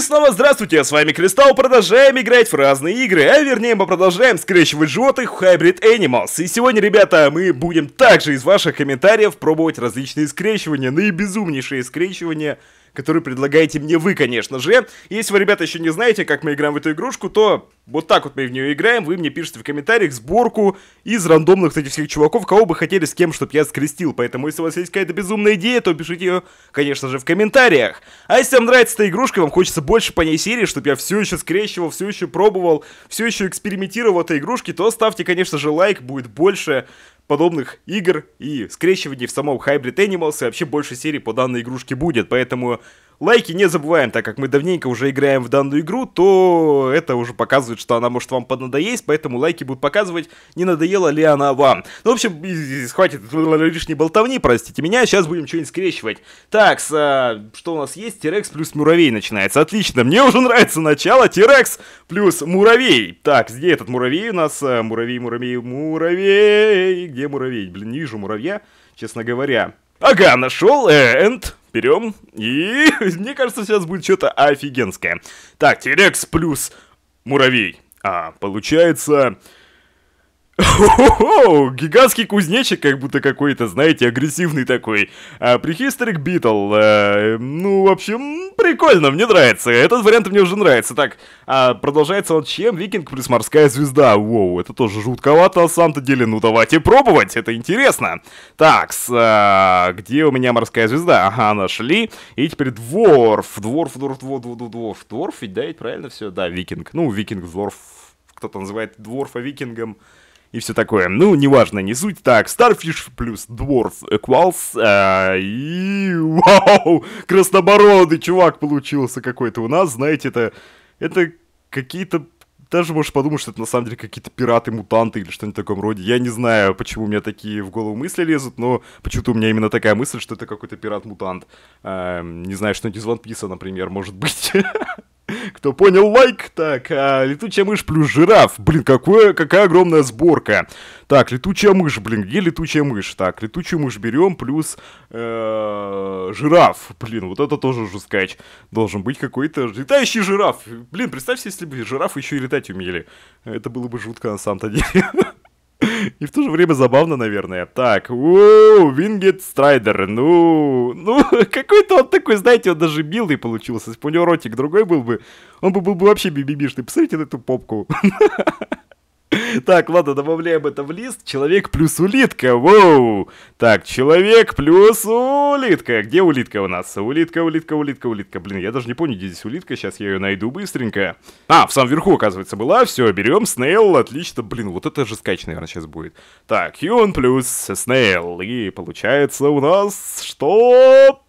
И снова здравствуйте, с вами Кристалл, продолжаем играть в разные игры, а вернее мы продолжаем скрещивать животных в Hybrid Animals. И сегодня, ребята, мы будем также из ваших комментариев пробовать различные скрещивания, наибезумнейшие скрещивания, который предлагаете мне вы, конечно же. Если вы, ребята, еще не знаете, как мы играем в эту игрушку, то вот так вот мы в нее играем. Вы мне пишите в комментариях сборку из рандомных, кстати, всех чуваков, кого бы хотели с кем, чтобы я скрестил. Поэтому, если у вас есть какая-то безумная идея, то пишите ее, конечно же, в комментариях. А если вам нравится эта игрушка, вам хочется больше по ней серии, чтобы я все еще скрещивал, все еще пробовал, все еще экспериментировал в этой игрушке, то ставьте, конечно же, лайк, будет больше подобных игр и скрещиваний в самом Hybrid Animals и вообще больше серий по данной игрушке будет. Поэтому Лайки не забываем, так как мы давненько уже играем в данную игру, то это уже показывает, что она может вам поднадоесть, поэтому лайки будут показывать, не надоела ли она вам. Ну, в общем, хватит лишней болтовни, простите меня, сейчас будем что-нибудь скрещивать. Так, а, что у нас есть? Терекс плюс муравей начинается. Отлично, мне уже нравится начало. Терекс плюс муравей. Так, где этот муравей у нас? Муравей, муравей, муравей. Где муравей? Блин, не вижу муравья, честно говоря. Ага, нашел, энд, берем, и мне кажется, сейчас будет что-то офигенское. Так, Терекс плюс муравей. А, получается о-о-о, гигантский кузнечик, как будто какой-то, знаете, агрессивный такой. А прихисторик Битл, э, ну, в общем, прикольно, мне нравится. Этот вариант мне уже нравится. Так, а продолжается он чем? Викинг плюс морская звезда. Воу, это тоже жутковато, на самом-то деле. Ну, давайте пробовать, это интересно. Так, с, а, где у меня морская звезда? Ага, нашли. И теперь дворф. Дворф, дворф, дворф, дворф, дворф. Дворф, ведь, да, ведь правильно все? Да, викинг. Ну, викинг, дворф. Кто-то называет дворфа викингом и все такое. Ну, неважно, не суть. Так, Starfish плюс Dwarf Equals, э, и вау, краснобородый чувак получился какой-то у нас, знаете, это, это какие-то даже можешь подумать, что это на самом деле какие-то пираты-мутанты или что-нибудь в таком роде. Я не знаю, почему у меня такие в голову мысли лезут, но почему-то у меня именно такая мысль, что это какой-то пират-мутант. Эм, не знаю, что-нибудь из One Piece, например, может быть. Кто понял, лайк. Так, а, летучая мышь плюс жираф. Блин, какое, какая огромная сборка. Так, летучая мышь, блин, где летучая мышь? Так, летучую мышь берем плюс э, жираф. Блин, вот это тоже жесткач. Должен быть какой-то летающий жираф. Блин, представьте, если бы жирафы еще и летать умели. Это было бы жутко на самом-то деле. И в то же время забавно, наверное. Так, ууу, Вингет Страйдер, ну... Ну, какой-то он такой, знаете, он даже милый получился. Если бы у него ротик другой был бы, он бы был бы вообще бибибишный. Посмотрите на эту попку. Так, ладно, добавляем это в лист. Человек плюс улитка, воу! Так, человек плюс улитка. Где улитка у нас? Улитка, улитка, улитка, улитка. Блин, я даже не понял, где здесь улитка. Сейчас я ее найду быстренько. А, в самом верху, оказывается, была. Все, берем Снейл, отлично. Блин, вот это же скач, наверное, сейчас будет. Так, Юн плюс Снейл. И получается у нас что?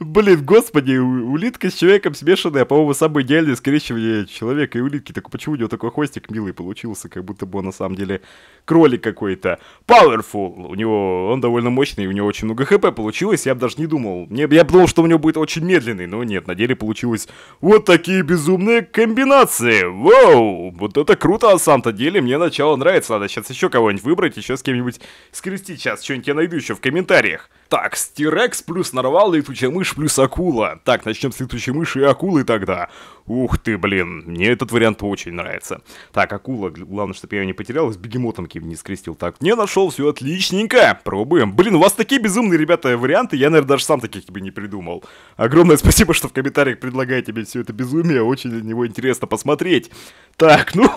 Блин, господи, улитка с человеком смешанная, по-моему, самое идеальное скрещивание человека и улитки. Так почему у него такой хвостик милый получился, как будто бы он на самом деле кролик какой-то. Powerful! У него, он довольно мощный, у него очень много хп получилось, я бы даже не думал. Мне, я думал, что у него будет очень медленный, но нет, на деле получилось вот такие безумные комбинации. Вау! Вот это круто, А сам то деле, мне начало нравится. Надо сейчас еще кого-нибудь выбрать, еще с кем-нибудь скрестить. Сейчас что-нибудь я найду еще в комментариях. Так, стирекс плюс нарвал, летучая мышь плюс акула. Так, начнем с летучей мыши и акулы тогда. Ух ты, блин, мне этот вариант очень нравится. Так, акула, главное, чтобы я ее не потерял, с бегемотом кем не скрестил. Так, не нашел, все отличненько, пробуем. Блин, у вас такие безумные, ребята, варианты, я, наверное, даже сам таких тебе не придумал. Огромное спасибо, что в комментариях предлагаете мне все это безумие, очень на него интересно посмотреть. Так, ну...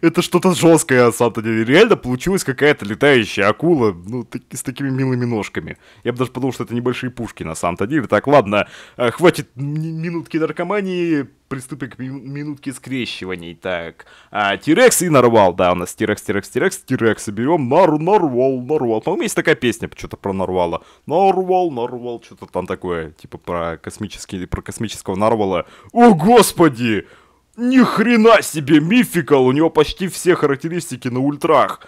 Это что-то жесткое, на самом деле. Реально получилась какая-то летающая акула, ну, так, с такими милыми ножками. Я бы даже подумал, что это небольшие пушки, на самом-то деле. Так, ладно, а, хватит минутки наркомании, приступим к минутке скрещиваний. Так, а, Тирекс и Нарвал, да, у нас Тирекс, Тирекс, Тирекс, Тирекс, берем нар, Нарвал, Нарвал. По-моему, есть такая песня, что-то про Нарвала. Нарвал, Нарвал, что-то там такое, типа про космический, про космического Нарвала. О, господи! Ни хрена себе, мификал, у него почти все характеристики на ультрах.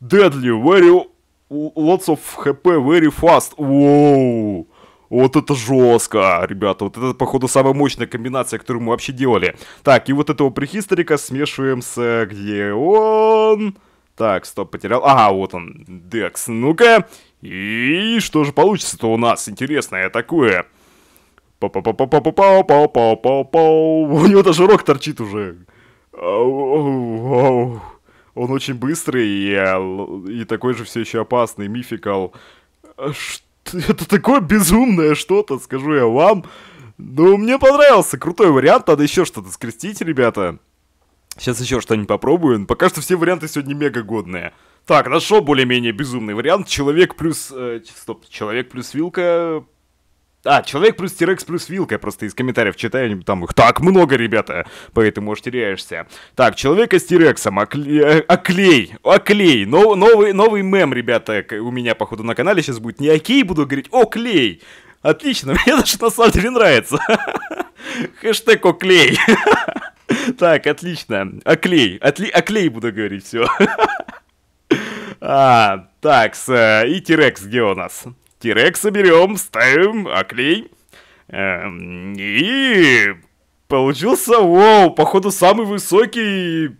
Deadly, very... Lots of HP, very fast. Воу. Вот это жестко, ребята. Вот это, походу, самая мощная комбинация, которую мы вообще делали. Так, и вот этого прихисторика смешиваем с... Э, где он? Так, стоп, потерял. Ага, вот он, Декс. Ну-ка. И что же получится-то у нас? Интересное такое. У него даже рог торчит уже. Он очень быстрый и, и такой же все еще опасный, мификал. Это такое безумное что-то, скажу я вам. Ну, мне понравился, крутой вариант, надо еще что-то скрестить, ребята. Сейчас еще что-нибудь попробуем. Пока что все варианты сегодня мега годные. Так, нашел более-менее безумный вариант. Человек плюс... Э, стоп, человек плюс вилка а, человек плюс тирекс плюс вилка, просто из комментариев читаю, там их так много, ребята, поэтому уж теряешься. Так, человека с тирексом, окле... Э, оклей, оклей, Нов, новый, новый мем, ребята, у меня, походу, на канале сейчас будет не окей, буду говорить, оклей. Отлично, мне даже на самом деле нравится. Хэштег оклей. Так, отлично. Оклей. Отли... Оклей буду говорить, все. А, так, э, и Тирекс, где у нас? Тирекса соберем, ставим, оклей. Эм, и получился, вау, походу, самый высокий...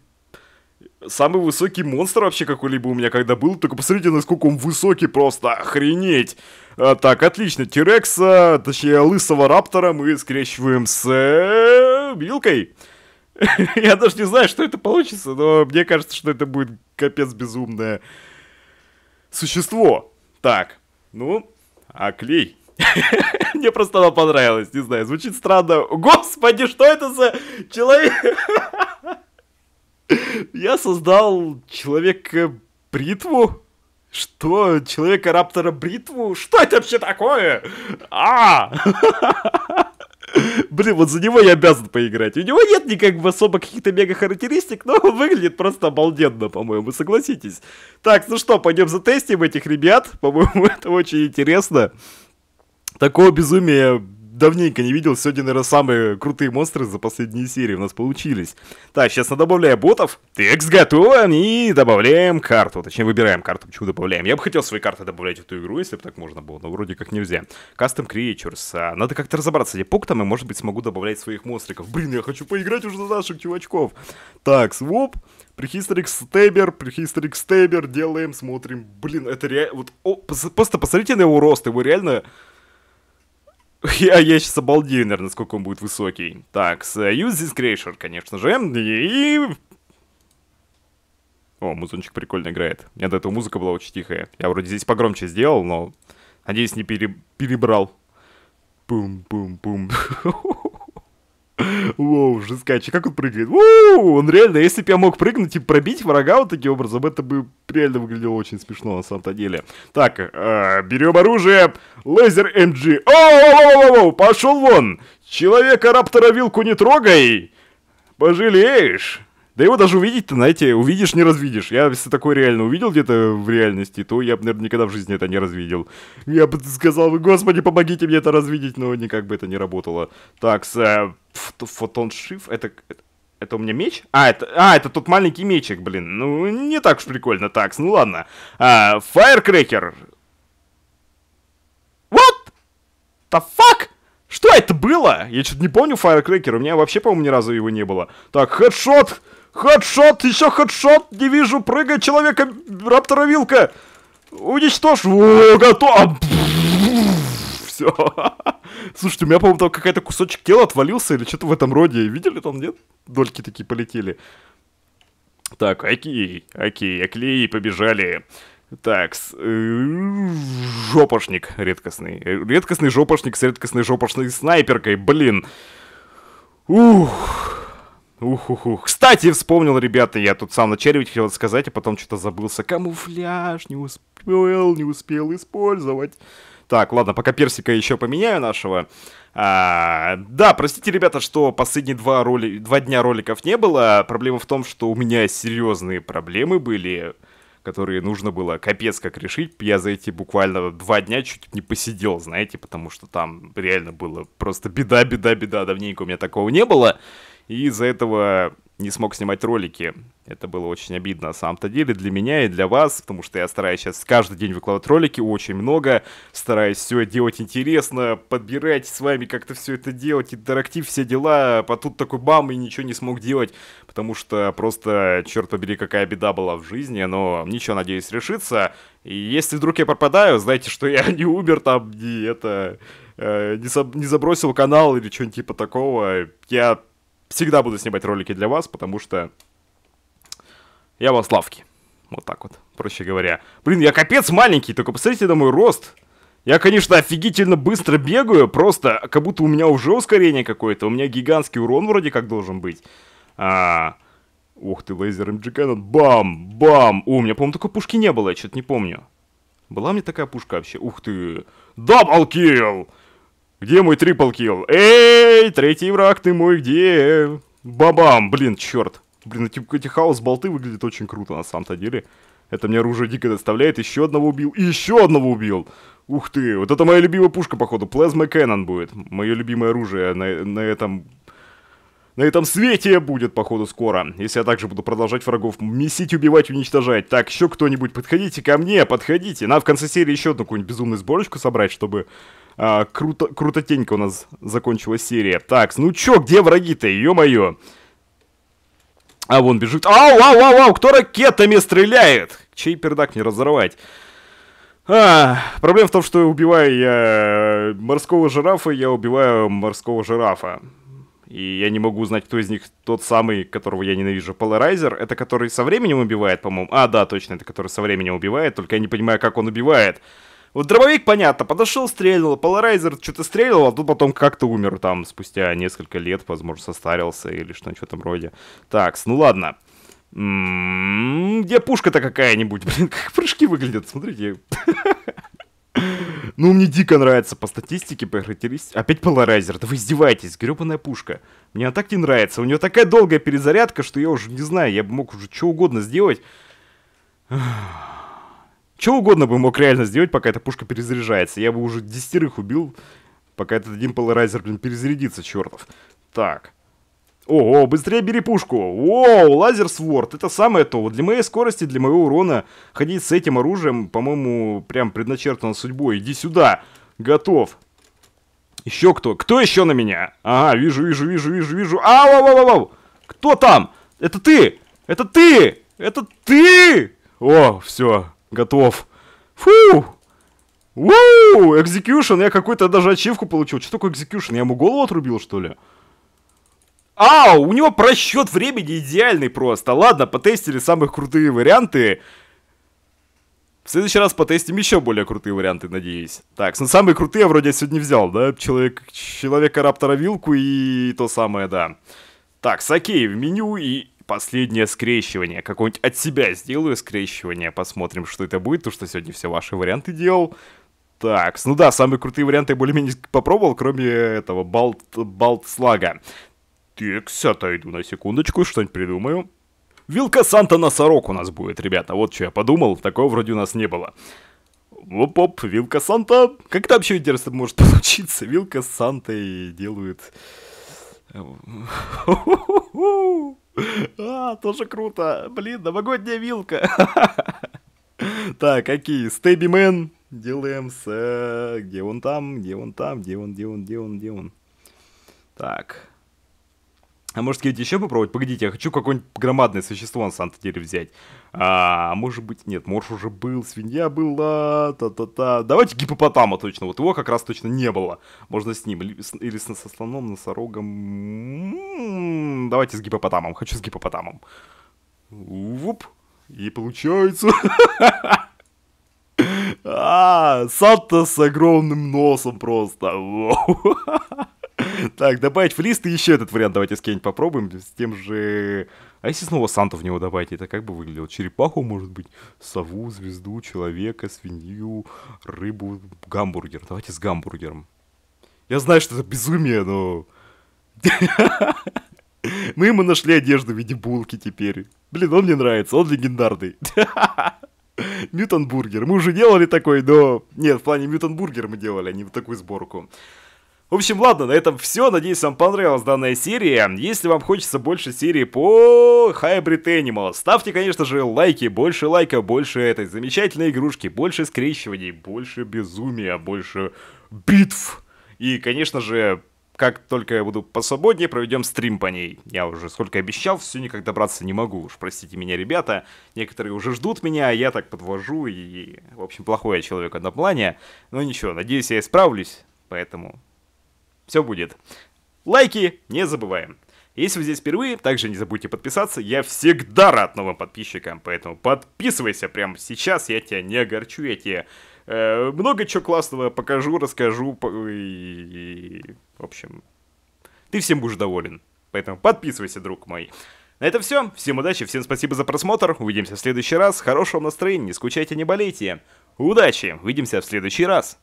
Самый высокий монстр вообще какой-либо у меня когда был. Только посмотрите, насколько он высокий просто. Охренеть. А, так, отлично. Тирекса, э, точнее, лысого раптора мы скрещиваем с... Э, вилкой. Я даже не знаю, что это получится, но мне кажется, что это будет капец безумное существо. Так, ну, а клей. Мне просто она понравилась, не знаю, звучит странно. Господи, что это за человек? Я создал человека-бритву? Что? Человека-раптора-бритву? Что это вообще такое? А! блин, вот за него я обязан поиграть. У него нет никак бы особо каких-то мега характеристик, но он выглядит просто обалденно, по-моему, согласитесь. Так, ну что, пойдем затестим этих ребят. По-моему, это очень интересно. Такого безумия давненько не видел. Сегодня, наверное, самые крутые монстры за последние серии у нас получились. Так, сейчас на добавляю ботов. Текст готовим и добавляем карту. Точнее, выбираем карту. Почему добавляем? Я бы хотел свои карты добавлять в эту игру, если бы так можно было, но вроде как нельзя. Custom Creatures. А, надо как-то разобраться, где пук там, и, может быть, смогу добавлять своих монстриков. Блин, я хочу поиграть уже за наших чувачков. Так, своп. Прихистерик стебер, прихистерик стебер, делаем, смотрим. Блин, это реально... Вот, о, просто посмотрите на его рост, его реально я, я сейчас обалдею, наверное, насколько он будет высокий. Так, с э, Use This Creature, конечно же. И... О, музончик прикольно играет. до этого музыка была очень тихая. Я вроде здесь погромче сделал, но... Надеюсь, не пере... перебрал. Пум-пум-пум. Воу, жескачий, как он прыгает. Воу, он реально, если бы я мог прыгнуть и пробить врага вот таким образом, это бы реально выглядело очень смешно на самом-то деле. Так, э, берем оружие. Лазер МГ. Оу, пошел вон. Человека-раптора вилку не трогай. Пожалеешь. Да его даже увидеть-то, знаете, увидишь, не развидишь. Я если такое реально увидел где-то в реальности, то я бы, наверное, никогда в жизни это не развидел. Я бы сказал, вы, господи, помогите мне это развидеть, но никак бы это не работало. Так, с, э, фотон шиф, это, это... у меня меч? А, это, а, это тот маленький мечик, блин. Ну, не так уж прикольно. Такс, ну ладно. А, Firecracker. What? The fuck? Что это было? Я что-то не помню Firecracker. У меня вообще, по-моему, ни разу его не было. Так, хедшот. Хедшот, еще хедшот, не вижу, прыгай, человека, рапторовилка. Уничтожь. О, готов. А, Все. Слушайте, у меня, по-моему, там какая-то кусочек тела отвалился или что-то в этом роде. Видели там, нет? Дольки такие полетели. Так, окей, окей, оклеи, побежали. Так, с, э, жопошник редкостный. Редкостный жопошник с редкостной жопошной снайперкой, блин. Ух. Ух-ух-ух. Кстати, вспомнил, ребята, я тут сам на начеревить хотел сказать, а потом что-то забылся. Камуфляж не успел, не успел использовать. Так, ладно, пока персика еще поменяю нашего. А, да, простите, ребята, что последние два, роли... два дня роликов не было. Проблема в том, что у меня серьезные проблемы были, которые нужно было капец как решить. Я за эти буквально два дня чуть не посидел, знаете, потому что там реально было просто беда, беда, беда. Давненько у меня такого не было и из-за этого не смог снимать ролики. Это было очень обидно на самом-то деле для меня и для вас, потому что я стараюсь сейчас каждый день выкладывать ролики, очень много, стараюсь все делать интересно, подбирать с вами как-то все это делать, интерактив, все дела, а тут такой бам, и ничего не смог делать, потому что просто, черт побери, какая беда была в жизни, но ничего, надеюсь, решится. И если вдруг я пропадаю, знаете, что я не умер там, не это... Э, не, не забросил канал или что-нибудь типа такого. Я всегда буду снимать ролики для вас, потому что я во славке. Вот так вот, проще говоря. Блин, я капец маленький, только посмотрите на мой рост. Я, конечно, офигительно быстро бегаю, просто как будто у меня уже ускорение какое-то. У меня гигантский урон вроде как должен быть. А... Ух ты, лазер МГ Бам! Бам! О, у меня, по-моему, такой пушки не было, я что-то не помню. Была мне такая пушка вообще? Ух ты! Даблкилл! Где мой трипл-килл? Эй, третий враг ты мой, где? Бабам, блин, черт. Блин, эти, эти хаос болты выглядят очень круто на самом-то деле. Это мне оружие дико доставляет. Еще одного убил. еще одного убил. Ух ты, вот это моя любимая пушка, походу. Плазма Кэнон будет. Мое любимое оружие на, на этом... На этом свете будет, походу, скоро. Если я также буду продолжать врагов месить, убивать, уничтожать. Так, еще кто-нибудь, подходите ко мне, подходите. Надо в конце серии еще одну какую-нибудь безумную сборочку собрать, чтобы а, круто, крутотенько у нас закончилась серия. Так, ну чё, где враги-то, ё-моё? А вон бежит. Ау, ау, ау, ау, кто ракетами стреляет? Чей пердак мне разорвать? А, проблема в том, что убиваю я э, морского жирафа, я убиваю морского жирафа. И я не могу узнать, кто из них тот самый, которого я ненавижу. Поларайзер, это который со временем убивает, по-моему. А, да, точно, это который со временем убивает, только я не понимаю, как он убивает. Вот дробовик, понятно, подошел, стрельнул, поларайзер что-то стрельнул, а тут потом как-то умер там спустя несколько лет, возможно, состарился или что-то этом роде. Так, ну ладно. М -м -м, где пушка-то какая-нибудь? Блин, как прыжки выглядят, смотрите. Ну, мне дико нравится по статистике, по характеристике. Опять поларайзер, да вы издеваетесь, гребаная пушка. Мне она так не нравится. У нее такая долгая перезарядка, что я уже не знаю, я бы мог уже что угодно сделать. Чего угодно бы мог реально сделать, пока эта пушка перезаряжается. Я бы уже десятерых убил, пока этот Димполарайзер, блин, перезарядится, чертов. Так. Ого, быстрее бери пушку. Воу, лазер сворд. Это самое то. Вот для моей скорости, для моего урона ходить с этим оружием, по-моему, прям предначертано судьбой. Иди сюда. Готов. Еще кто? Кто еще на меня? Ага, вижу, вижу, вижу, вижу, вижу. А, Ау, ау, ау, ау. Кто там? Это ты! Это ты! Это ты! О, все. Готов. Фу! Ууу! Экзекьюшн! Я какую-то даже ачивку получил. Что такое экзекьюшн? Я ему голову отрубил, что ли? Ау! У него просчет времени идеальный просто. Ладно, потестили самые крутые варианты. В следующий раз потестим еще более крутые варианты, надеюсь. Так, ну самые крутые я вроде сегодня взял, да? Человек, человека раптора вилку и то самое, да. Так, с окей в меню и последнее скрещивание. Какое-нибудь от себя сделаю скрещивание, посмотрим, что это будет, то что сегодня все ваши варианты делал. Так, ну да, самые крутые варианты я более-менее попробовал, кроме этого балт, балт-слага. Текс, отойду на секундочку, что-нибудь придумаю. Вилка Санта-Носорог у нас будет, ребята, вот что я подумал, такого вроде у нас не было. Оп-оп, вилка Санта. Как это вообще интересно может получиться? Вилка с Сантой делают... А, тоже круто. Блин, новогодняя вилка. Так, какие? Стеби Делаем с... Э, где он там? Где он там? Где он? Где он? Где он? Где он? Так. А может, хотите еще попробовать? Погодите, я хочу какое-нибудь громадное существо на самом деле взять. А, может быть, нет, морж уже был, свинья была, та-та-та. Давайте гипопотама точно, вот его как раз точно не было. Можно с ним, или, с со слоном, носорогом. М-м-м. давайте с гипопотамом, хочу с гипопотамом. Уп, и получается... А, Санта с огромным носом просто. Так, добавить в лист и еще этот вариант давайте с кем-нибудь попробуем. С тем же... А если снова Санту в него добавить, это как бы выглядело? Черепаху, может быть, сову, звезду, человека, свинью, рыбу, гамбургер. Давайте с гамбургером. Я знаю, что это безумие, но... Мы ему нашли одежду в виде булки теперь. Блин, он мне нравится, он легендарный. Мютанбургер. Мы уже делали такой, но... Нет, в плане Мютанбургер мы делали, а не вот такую сборку. В общем, ладно, на этом все. Надеюсь, вам понравилась данная серия. Если вам хочется больше серии по Hybrid Animal, ставьте, конечно же, лайки. Больше лайка, больше этой замечательной игрушки, больше скрещиваний, больше безумия, больше битв. И, конечно же, как только я буду посвободнее, проведем стрим по ней. Я уже сколько обещал, все никак добраться не могу. Уж простите меня, ребята. Некоторые уже ждут меня, а я так подвожу. И, в общем, плохой я человек на плане. Но ничего, надеюсь, я исправлюсь. Поэтому все будет. Лайки не забываем. Если вы здесь впервые, также не забудьте подписаться. Я всегда рад новым подписчикам, поэтому подписывайся прямо сейчас. Я тебя не огорчу, я тебе э, много чего классного покажу, расскажу. По... И, и, в общем, ты всем будешь доволен. Поэтому подписывайся, друг мой. На этом все. Всем удачи, всем спасибо за просмотр. Увидимся в следующий раз. Хорошего настроения, не скучайте, не болейте. Удачи, увидимся в следующий раз.